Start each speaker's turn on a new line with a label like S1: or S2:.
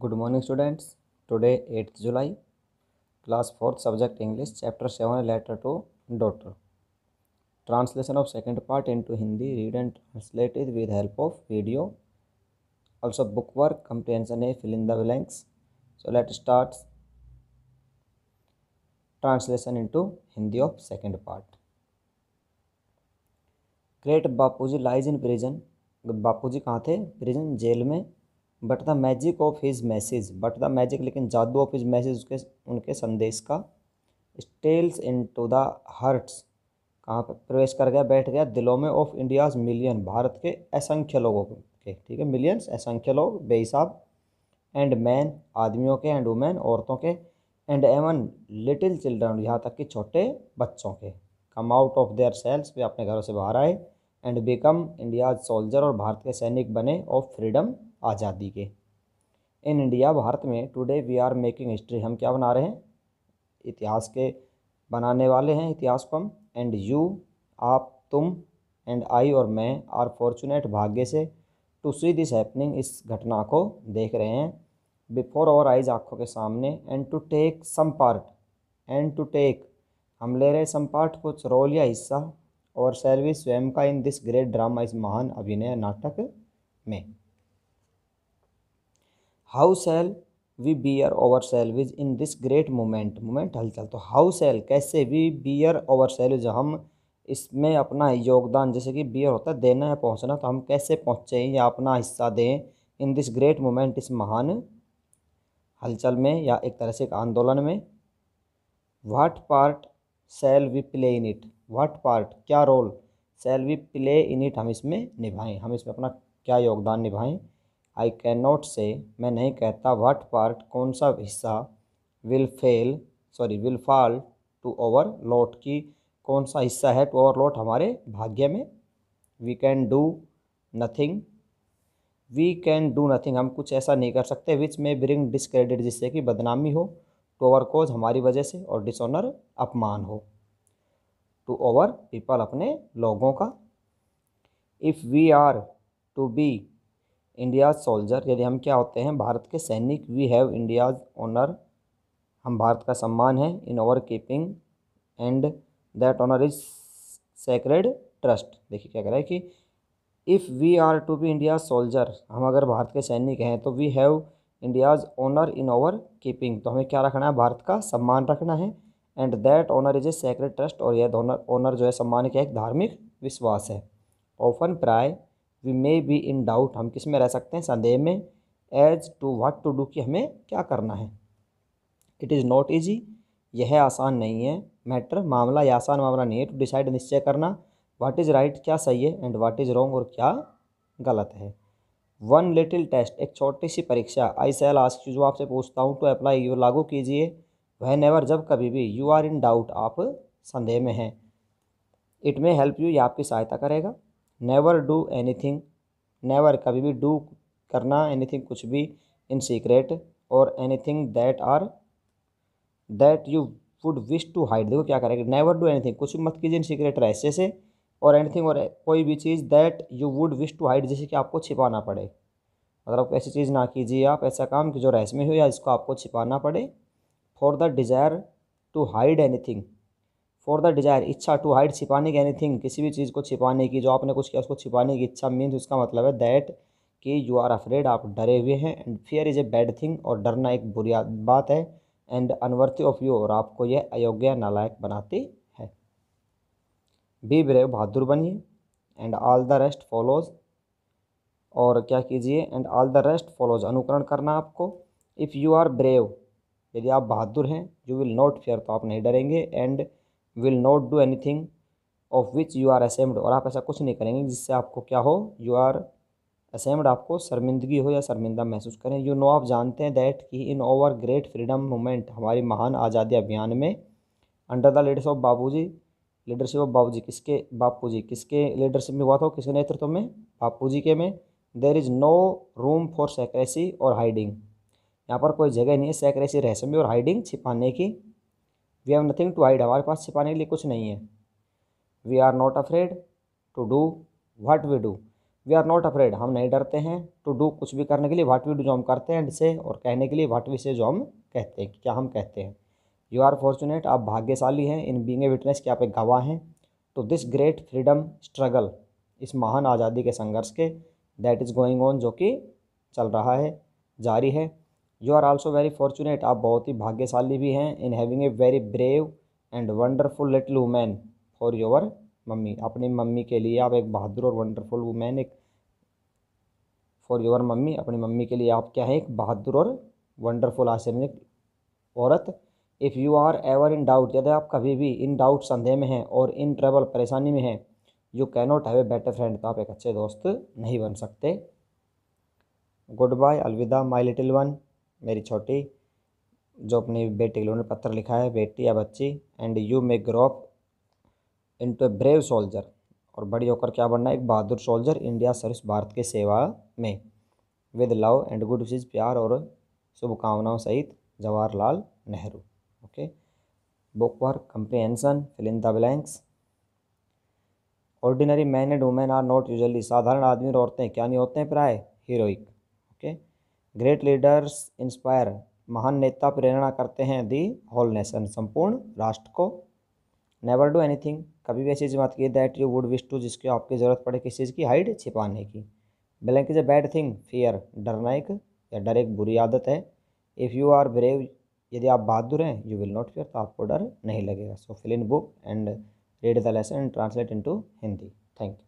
S1: good morning students today eighth July class fourth subject English chapter seven letter to doctor translation of second part into Hindi read and translate is with help of video also book work comprehension A fill in the blanks so let start translation into Hindi of second part great Bapuji lies in prison Bapu कहाँ थे prison जेल में but the magic of his message but the magic लेकिन जादू of his message उसके उनके संदेश का steals into the hearts कहाँ पर प्रवेश कर गया बैठ गया दिलों में ऑफ इंडियाज मिलियन भारत के असंख्य लोगों के ठीक है मिलियंस असंख्य लोग बेहिसाब एंड मैन आदमियों के एंड वुमेन औरतों के एंड एवन लिटिल चिल्ड्रन यहाँ तक कि छोटे बच्चों के come out of their cells वे अपने घरों से बाहर आए एंड बिकम इंडियाज सोल्जर और भारत के सैनिक बने ऑफ फ्रीडम आज़ादी के इन इंडिया भारत में today we are making history हम क्या बना रहे हैं इतिहास के बनाने वाले हैं इतिहास को हम एंड यू आप तुम एंड आई और मैं आर फॉर्चुनेट भाग्य से टू सी दिस हैपनिंग इस घटना को देख रहे हैं बिफोर और आइज आँखों के सामने and to take some part and to take हम ले रहे सम पार्ट कुछ रोल या हिस्सा और सर्विस स्वयं का इन दिस ग्रेट ड्रामा इस महान अभिनय नाटक में how shall we bear ourselves in this great moment moment हलचल तो हाउ सेल कैसे वी बियर ओवर सेल जो हम इसमें अपना योगदान जैसे कि बियर होता है देना है पहुंचना तो हम कैसे पहुंचें या अपना हिस्सा दें इन दिस ग्रेट मोमेंट इस महान हलचल में या एक तरह से एक आंदोलन में what part shall we play in it what part क्या role shall we play in it हम इसमें निभाएं हम इसमें अपना क्या योगदान निभाएं आई कैन नॉट से मैं नहीं कहता व्हाट पार्ट कौन सा हिस्सा will fail sorry will fall to our lot की कौन सा हिस्सा है टू ओवर लॉट हमारे भाग्य में we can do nothing we can do nothing हम कुछ ऐसा नहीं कर सकते विच में ब्रिंग डिसक्रेडिट जिससे कि बदनामी हो टू ओवर कोज हमारी वजह से और डिसऑनर अपमान हो टू ओवर पीपल अपने लोगों का if we are to be India's soldier यदि हम क्या होते हैं भारत के सैनिक वी हैव इंडियाज ऑनर हम भारत का सम्मान है in our keeping and that honour is sacred trust देखिए क्या कह रहा है कि if we are to be India soldier हम अगर भारत के सैनिक हैं तो we have India's honour in our keeping तो हमें क्या रखना है भारत का सम्मान रखना है and that honour is a sacred trust और यह ऑनर ऑनर जो है सम्मान क्या एक धार्मिक विश्वास है ऑफन प्राय we may be in doubt हम किस में रह सकते हैं संदेह में as to what to do कि हमें क्या करना है इट इज़ नॉट ईजी यह आसान नहीं है मैटर मामला या आसान मामला नहीं है टू डिसाइड निश्चय करना वाट इज़ राइट क्या सही है एंड वाट इज़ रॉन्ग और क्या गलत है वन लिटिल टेस्ट एक छोटी सी परीक्षा आई सेल आज जो आपसे पूछता हूँ टू अप्लाई यू लागू कीजिए वह नेवर जब कभी भी यू आर इन डाउट आप संदेह में हैं इट मे हेल्प यू ये आपकी सहायता करेगा नेवर डू एनीथिंग नेवर कभी भी डू करना एनीथिंग कुछ भी इन सीक्रेट और anything that are that you would wish to hide देखो क्या करेगा नेवर डू एनीथिंग कुछ भी मत कीजिए इन सीक्रेट रहस्य से और एनीथिंग और कोई भी चीज़ that you would wish to hide जैसे कि आपको छिपाना पड़े मतलब ऐसी चीज़ ना कीजिए आप ऐसा काम कि जो में हो या इसको आपको छिपाना पड़े for the desire to hide anything for the desire इच्छा टू हाइड छिपाने की एनीथिंग किसी भी चीज़ को छिपाने की जो आपने कुछ किया उसको छिपाने की इच्छा मीन्स उसका मतलब है दैट कि यू आर अफ्रेड आप डरे हुए हैं and fear is a bad thing और डरना एक बुरी बात है एंड अनवर्थी ऑफ यू और आपको यह अयोग्य नालायक बनाती है बी ब्रेव बहादुर बनिए and all the rest follows और क्या कीजिए and all the rest follows अनुकरण करना आपको इफ़ यू आर ब्रेव यदि आप बहादुर हैं यू विल नॉट फेयर तो आप नहीं डरेंगे and will not do anything of which you are ashamed और आप ऐसा कुछ नहीं करेंगे जिससे आपको क्या हो यू आर असेम्ड आपको शर्मिंदगी हो या शर्मिंदा महसूस करें यू नो आप जानते हैं दैट कि in our great freedom movement हमारी महान आज़ादी अभियान में under the leadership of ji leadership of Babu ji किसके बापू जी किसके लीडरशिप में हुआ था किसके नेतृत्व में बापू जी के में there is no room for secrecy और हाइडिंग यहाँ पर कोई जगह नहीं है सेक्रेसी में और हाइडिंग छिपाने की we have nothing to hide हमारे पास छिपाने के लिए कुछ नहीं है we are not afraid to do what we do we are not afraid हम नहीं डरते हैं टू डू कुछ भी करने के लिए वाट वी डू जो हम करते हैं एंड से और कहने के लिए वाट वी से जो हम कहते हैं क्या हम कहते हैं यू आर फॉर्चुनेट आप भाग्यशाली हैं इन बींग ए विटनेस के आप एक गवाह हैं to this great freedom struggle इस महान आज़ादी के संघर्ष के दैट इज़ गोइंग ऑन जो कि चल रहा है जारी है you are also very fortunate आप बहुत ही भाग्यशाली भी हैं in having a very brave and wonderful little women for your mummy अपनी मम्मी के लिए आप एक बहादुर और वंडरफुल वुमेन एक फॉर योर मम्मी अपनी मम्मी के लिए आप क्या है एक बहादुर और वंडरफुल आश्चर्यजनक औरत if you are ever in doubt यदि आप कभी भी इन डाउट संदेह में हैं और इन ट्रेवल परेशानी में हैं you cannot have a better friend तो आप एक अच्छे दोस्त नहीं बन सकते गुड बाय अलविदा माई लिटिल वन मेरी छोटी जो अपनी बेटी के लिए उन्होंने पत्र लिखा है बेटी या बच्ची and you may grow up to a brave soldier और बड़ी होकर क्या बनना एक बहादुर सोल्जर इंडिया सर्विस भारत के सेवा में with love and good wishes प्यार और शुभकामनाओं सहित Jawaharlal Nehru okay book for comprehension fill in the blanks ordinary man and women are not usually साधारण आदमी और औरतें क्या नहीं होते हैं प्राय हीरोइक ग्रेट लीडर्स इंस्पायर महान नेता प्रेरणा करते हैं दी होल नेशन संपूर्ण राष्ट्र को नेवर डू एनीथिंग कभी भी ऐसी चीज़ मत की that you would wish to जिसकी आपकी ज़रूरत पड़े किसी चीज़ की हाइड छिपाने की blank is a bad thing fear डरना एक या डर एक बुरी आदत है इफ़ यू आर ब्रेव यदि आप बहादुर हैं यू विल नॉट फियर तो आपको डर नहीं लगेगा so fill in book and read the lesson and translate into Hindi thank you